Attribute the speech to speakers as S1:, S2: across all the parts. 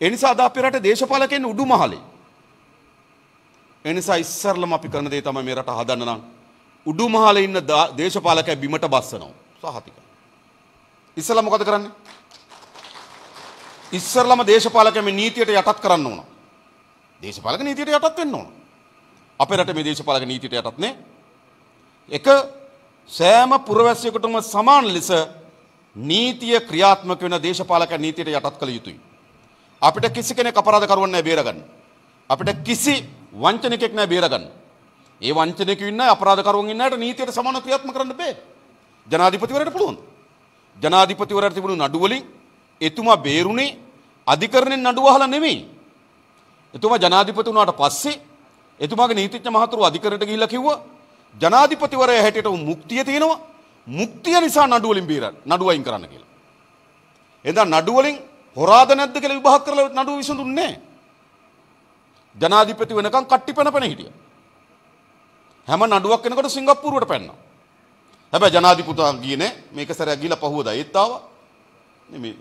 S1: එනිසා අද අපේ රට දේශපාලකෙන් උඩු මහලේ. එනිසා ඉස්සරලම අපි කරන දේ තමයි මේ රට හදන්න නම් උඩු මහලේ ඉන්න දේශපාලකයා බිමට බස්සනවා. සහතික. ඉස්සලා මොකද කරන්නේ? ඉස්සරලම දේශපාලකයා මේ නීතියට යටත් කරන්න ඕන. දේශපාලක නීතියට යටත් වෙන්න ඕන. අපේ රට මේ දේශපාලක නීතියට යටත් නේ. එක සෑම පුරවැසියෙකුටම සමාන ලෙස නීතිය ක්‍රියාත්මක වෙන දේශපාලක නීතියට යටත් කළ යුතුයි. අපිට කිසි කෙනෙක් අපරාධකරුවන් නෑ බේරගන්න. අපිට කිසි වංචනිකෙක් නෑ බේරගන්න. ඒ වංචනිකයෝ ඉන්න අපරාධකරුවන් ඉන්නට නීතියට සමාන ක්‍රියාත්මක කරන්න බෑ. ජනාධිපතිවරයට පුළුවන්. ජනාධිපතිවරයට තිබුණු නඩු වලින් එතුමා බේරුණේ අධිකරණයෙන් නඩුව අහලා නෙමෙයි. එතුමා ජනාධිපති වුණාට පස්සේ එතුමාගේ නීතිඥ මහතුරු අධිකරණයට ගිහිල්ලා කිව්වා ජනාධිපතිවරයා හැටියට මුක්තිය තියෙනවා. මුක්තිය නිසා නඩු වලින් බේරන්න නඩු අයින් කරන්න කියලා. එදා නඩු වලින් හොරාද නැද්ද කියලා විභාග කරලා නඩුව විසඳුන්නේ ජනාධිපති වෙනකන් කට්ටි පැනපැන හිටිය. හැම නඩුවක් එනකොට සිංගප්පූරුවට පැන්නා. හැබැයි ජනාධිපතිතුමා ගියේ නෑ මේක සැරයක් ගිහලා පහුවදා ඒත් ආවා. නේ මේ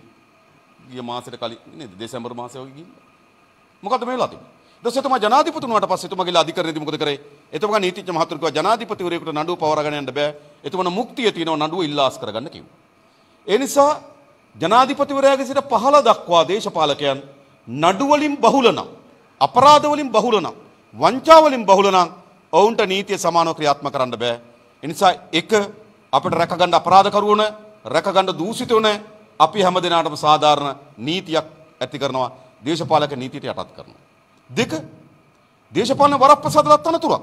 S1: ගිය මාසෙට කලින් නේද දෙසැම්බර් මාසෙ වගේ ගිහින්. මොකද්ද මේ වෙලා තිබුණේ? ඊට පස්සේ තමයි ජනාධිපති වුණාට පස්සේ එතුමාගේ අධිකරණයේදී මොකද කරේ? එතුමා නීතිඥ මහතුරු කිව්වා ජනාධිපතිවරයෙකුට නඩුව පවරාගෙන යන්න බෑ. එතුමන මුක්තිය තියෙනවා නඩුව ඉල්ලාස් කරගන්න කිව්වා. ඒ නිසා ජනාධිපතිවරයාගේ සිට පහළ දක්වා දේශපාලකයන් නඩුවලින් බහුල නම් අපරාධවලින් බහුල නම් වංචාවලින් බහුල නම් ඔවුන්ට නීතිය සමානව ක්‍රියාත්මක කරන්න බෑ. ඒ නිසා එක අපිට රැකගන්න අපරාධකරුවෝ නැ රැකගන්න දූෂිතයෝ නැ අපි හැම දිනාටම සාධාරණ නීතියක් ඇති කරනවා දේශපාලක නීතියට යටත් කරනවා. දෙක දේශපාලන වරප්‍රසාදලත් අනතුරක්.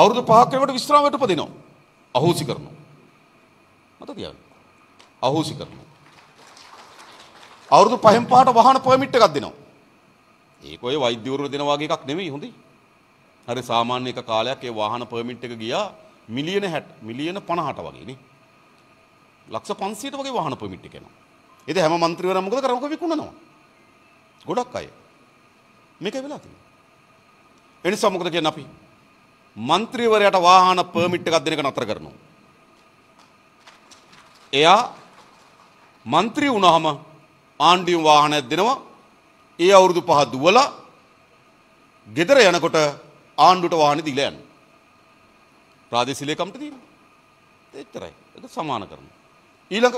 S1: අවුරුදු 5කට විශ්‍රාමයට උපදිනවා. අහෝසි කරනවා. මතක තියාගන්න. අහෝසි කරනවා. අවුරුදු පහෙන් පහට වහන පර්මිට් එකක් දෙනවා. ඒක ඔය වෛද්‍යවරු දෙන වගේ එකක් නෙමෙයි හොඳයි. හරි සාමාන්‍ය එක කාලයක් ඒ වාහන පර්මිට් එක ගියා මිලියන 60 මිලියන 50ට වගේ නේ. ලක්ෂ 500ට වගේ වාහන පර්මිට් එක එනවා. ඒද හැම മന്ത്രിවරම මොකද කරන්නේ? ඔක විකුණනවා. ගොඩක් අය. මේක වෙලා තියෙනවා. එනිසා මොකද කියන්නේ අපි? മന്ത്രിවරයාට වාහන පර්මිට් එකක් දෙන එක නතර කරනවා. එයා මන්ත්‍රී වුණහම ආණ්ඩියම් වාහනයක් දෙනවා ඒ අවුරුදු පහ දුවලා ගෙදර යනකොට ආණ්ඩුට වාහනේ දීලා යන්න. ප්‍රාදේශීය ලේකම්ට දීලා. එච්චරයි. ඒක සමාන කරනවා. ඊළඟ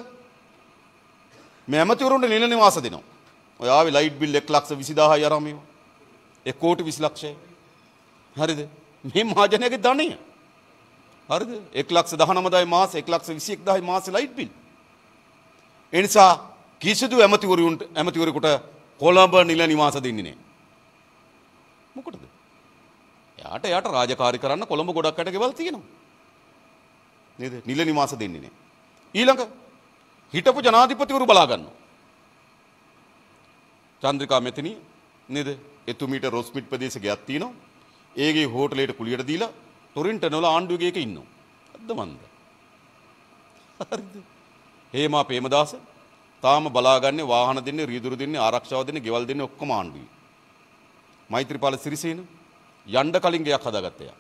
S1: මේ ඇමතිවරුන්ට නිල නිවාස දෙනවා. ඔය ආවේ ලයිට් බිල් 1 ලක්ෂ 20000යි අරන් මේවා. 1 කෝටි 20 ලක්ෂය. හරිද? මේ මහජනයාගේ ධනය. හරිද? 1 ලක්ෂ 19000යි මාස 1 ලක්ෂ 21000යි මාස ලයිට් බිල්. එනිසා කිසිදු ඇමතිවරුන්ට ඇමතිවරකුට කොළඹ නිල නිවාස දෙන්නේ නෑ. මොකටද. යාට යට රාජකාරි කරන්න කොළඹ ගොඩක් අට ගෙවල් තියෙනවා. නේද නිල නිවාස දෙන්නේ නෑ. ඊළඟ හිටපු ජනාධිපතිවරු බලාගන්න. චන්ද්‍රිකා මෙතන නේද එතුමීට රොස්මිට් ප්‍රදේශ ගයක් තියෙනවා. ඒගේ හෝටලේට කුලියට දීලා ටොරින්ට නොල ආණ්ඩුවගේ එක ඉන්නවා. අද්ද මන්ද. හරිද? හේමා ප්‍රේමදාස තාම බලාගන්නේ වාහන දෙන්නේ රීදුරු දෙන්නේ ආරක්ෂාව දෙන්නේ ගෙවල් දෙන්නේ ඔක්කොම ආණ්ඩුවේ. මෛත්‍රීපාල සිරිසේන යන්න කලින් ගයක් හදාගත්තා යා.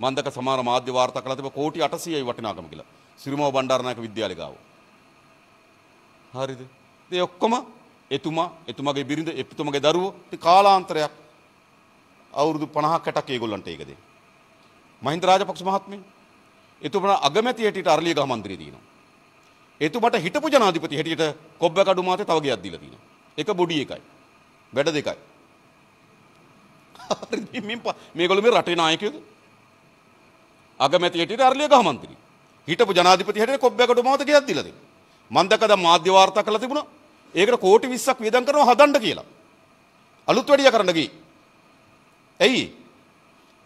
S1: මම දැක සමහර මාධ්‍ය වාර්තා කළා තිබ්බ කෝටි 800යි වටිනාකම කියලා. සිරිමව බණ්ඩාරනායක විද්‍යාලය ගාව. හරිද? ඒ ඔක්කොම එතුමා එතුමාගේ බිරිඳ එතුමාගේ දරුවෝ කාලාන්තරයක් අවුරුදු 50ක් 60ක් ඒගොල්ලන්ට ඒක දෙන්නේ. මහින්ද රාජපක්ෂ මහත්මිය එතුමා අගමැති හැටියට අරලිය ගහ මන්ත්‍රී දිනනවා. එතුමට හිටපු ජනාධිපති හැටියට කොබ්බකඩු මාතේ තව ගයක් දීලා තියෙනවා. එක බොඩි එකයි. වැඩ දෙකයි. හරිද මින් මේගොල්ලෝ මේ රටේ නායකයෝද? අගමැති හැටියට අරලිය ගහ මන්ත්‍රී. හිටපු ජනාධිපති හැටියට කොබ්බකඩු මාතේ ගයක් දීලා දෙනවා. මම දැකද මාධ්‍ය වාර්තා කරලා තිබුණා. ඒකට කෝටි 20ක් වියදම් කරනවා හදන්න කියලා. අලුත් වැඩියා කරන්න ගිහින්. ඇයි?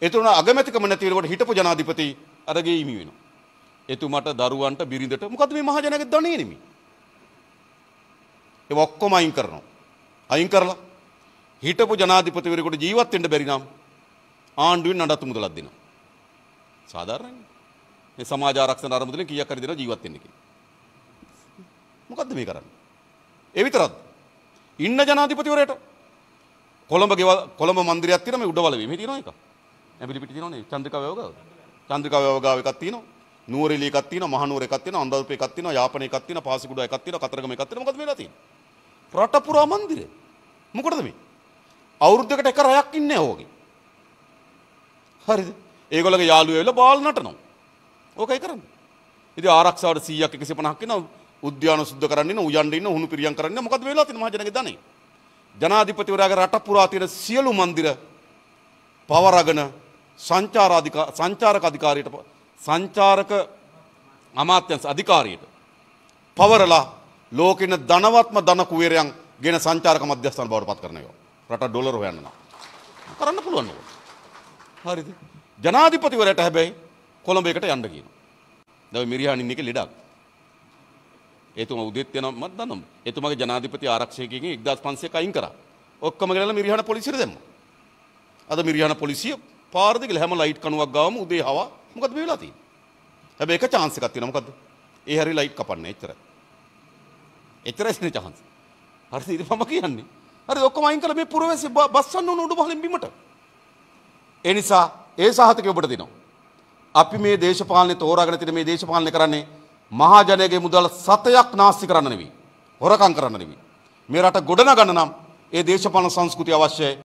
S1: ඒ තුන අගමැතිකම නැති වෙනකොට හිටපු ජනාධිපති අර ගෙයිමි වෙනවා. එතුමට දරුවන්ට බිරිඳට මොකද මේ මහජනගේ ධනේ නෙමෙයි. ඒ ඔක්කොම අයින් කරනවා. අයින් කරලා හිටපු ජනාධිපතිවරයෙකුට ජීවත් වෙන්න බැරි නම් ආණ්ඩුවෙන් නඩත්තු මුදලක් දෙනවා. සාධාරණයි. මේ සමාජ ආරක්ෂණ අරමුදලෙන් කීයක් හරි දෙනවා ජීවත් වෙන්න කියලා. මොකද්ද මේ කරන්නේ? ඒ විතරක්ද? ඉන්න ජනාධිපතිවරයට කොළඹ ගෙවල් කොළඹ මන්දිරයක් තියෙනවා මේ උඩවලවීම. මේ තියෙනවා එක. ඇඹිලි පිටි තියෙනවනේ චන්ද්‍රිකා වේවගාව. චන්ද්‍රිකා වේවගාව එකක් තියෙනවා. නූරෙලි එකක් තියෙනවා මහනුවර එකක් තියෙනවා අන්දල්ප එකක් තියෙනවා යාපනය එකක් තියෙනවා පාසිකුඩා එකක් තියෙනවා කතරගම එකක් තියෙනවා මොකද මේලා තියෙන්නේ රට පුරා මන්දිරය මොකටද මේ අවුරුද්දකට එක රැයක් ඉන්නේ ඕගේ හරිද ඒගොල්ලගේ යාළුවෝ ඇවිල්ලා බාල් නටනවා ඕකයි කරන්නේ ඉතින් ආරක්ෂාවට 100ක් 150ක් වෙනවා උද්‍යාන සුද්ධ කරන්න උයන්ට ඉන්න හුණු පිරියම් කරන්න මොකද වෙලා තියෙන මහජනගේ ධනෙ ජනාධිපතිවරයාගේ රට පුරා තියෙන සියලු මන්දිර පවරගෙන සංචාරාධිකා සංචාරක අධිකාරියට සංචාරක අමාත්‍යංශ අධිකාරියට පවරලා ලෝකෙන ධනවත්ම ධන කුවේරයන් ගෙන සංචාරක මධ්‍යස්ථාන බවට පත් කරන ඒවා. රට ඩොලර් හොයන්න නම්. කරන්න පුළුවන් නේද? හරිද? ජනාධිපතිවරයාට හැබැයි කොළඹ එකට යන්න කියනවා. දැන් මිරියාණින් එක ලෙඩක්. එතුමා උදෙත් යනවා මම දන්නවා. එතුමාගේ ජනාධිපති ආරක්ෂකයෙක්ගෙන් 1500ක් අයින් කරා. ඔක්කොම ගෙනලා මිරියාණ පොලිසියට දැම්මා. අද මිරියාණ පොලිසිය පාර දිගල හැම ලයිට් කණුවක් ගාවම උදේ හවා මොකද මේ වෙලා තියෙන්නේ හැබැයි එක chance එකක් තියෙනවා මොකද්ද ඒ හැරි ලයිට් කපන්න එච්චරයි එච්චරයි ඉන්නේ chance හරි ඉතින් කියන්නේ හරි ඔක්කොම අයින් කළා මේ පුරවැසි බස්සන්න උන උඩු බහලින් බිමට ඒ නිසා ඒ සහතිකය ඔබට දෙනවා අපි මේ දේශපාලනේ තෝරාගෙන තියෙන මේ දේශපාලනය කරන්නේ මහජනයාගේ මුදල් සතයක් නාස්ති කරන්න නෙවෙයි හොරකම් කරන්න නෙවෙයි මේ රට ගොඩනගන්න නම් ඒ දේශපාලන සංස්කෘතිය අවශ්‍යයි